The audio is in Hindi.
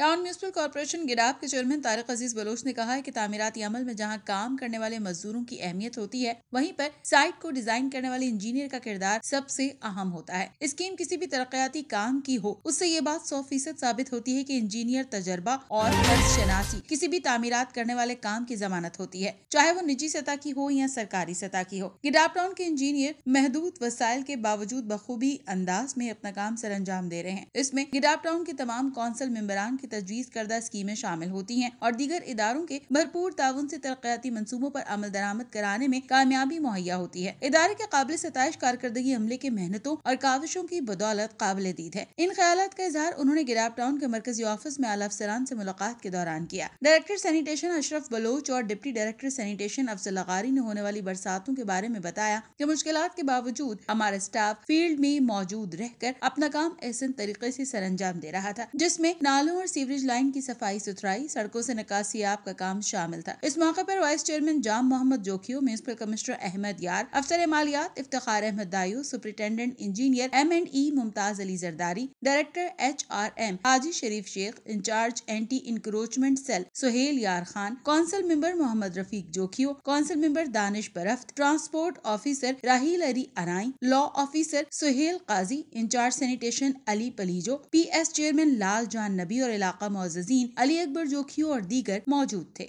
टाउन म्यूनसिपल कॉरपोरेशन गिराब के चेयरमैन तारक अजीज बलोच ने कहा है कि तामीराती अमल में जहां काम करने वाले मजदूरों की अहमियत होती है वहीं पर साइट को डिजाइन करने वाले इंजीनियर का किरदार सबसे अहम होता है स्कीम किसी भी तरक्याती काम की हो उससे ये बात सौ फीसद साबित होती है की इंजीनियर तजर्बा और शनासी किसी भी तमीरत करने वाले काम की जमानत होती है चाहे वो निजी सतह की हो या सरकारी सतह की हो गिराब टाउन के इंजीनियर महदूद वसाइल के बावजूद बखूबी अंदाज में अपना काम सर अंजाम दे रहे हैं इसमें गिराब टाउन के तमाम कौंसिल मेम्बरान की तजवीज़ करदा स्कीमें शामिल होती हैं और दीगर इदारों के भरपूर ताउन से तरक्याती मनसूबों पर अमल दरामद कराने में कामयाबी मुहैया होती है इदारे के काबिल सतश कारकरी अमले के मेहनतों और काविशों की बदौलत काबिल दीद है इन ख्याल का इजहार उन्होंने गिराप टाउन के मरकजी ऑफिस में आला अफसरान ऐसी मुलाकात के दौरान किया डायरेक्टर सैनिटेशन अशरफ बलोच और deputy director sanitation Afzal Agari ने होने वाली बरसातों के बारे में बताया की मुश्किल के बावजूद हमारा स्टाफ फील्ड में मौजूद रहकर अपना काम ऐसे तरीके ऐसी सरंजाम दे रहा था जिसमे नालों और सीवरेज लाइन की सफाई सुथराई सड़कों से निकासी आप का काम शामिल था इस मौके पर vice chairman Jam Mohammad Jokhio municipal commissioner Ahmed Yar अफसर मालियात Iftar Ahmed Dayo superintendent engineer M and E Mumtaz Ali Zardari director H R M Haji Sharif Shaikh incharge anti encroachment cell Suhail Yar Khan council member Mohammad Rafiq Jokhio council member Danish Barfat transport officer Raheel Ali Arain law officer Suhail Qazi incharge sanitation Ali Palijo P S chairman Lal Jan Nabi और इलाका मोजीन अली अकबर जोखियो और दीगर मौजूद थे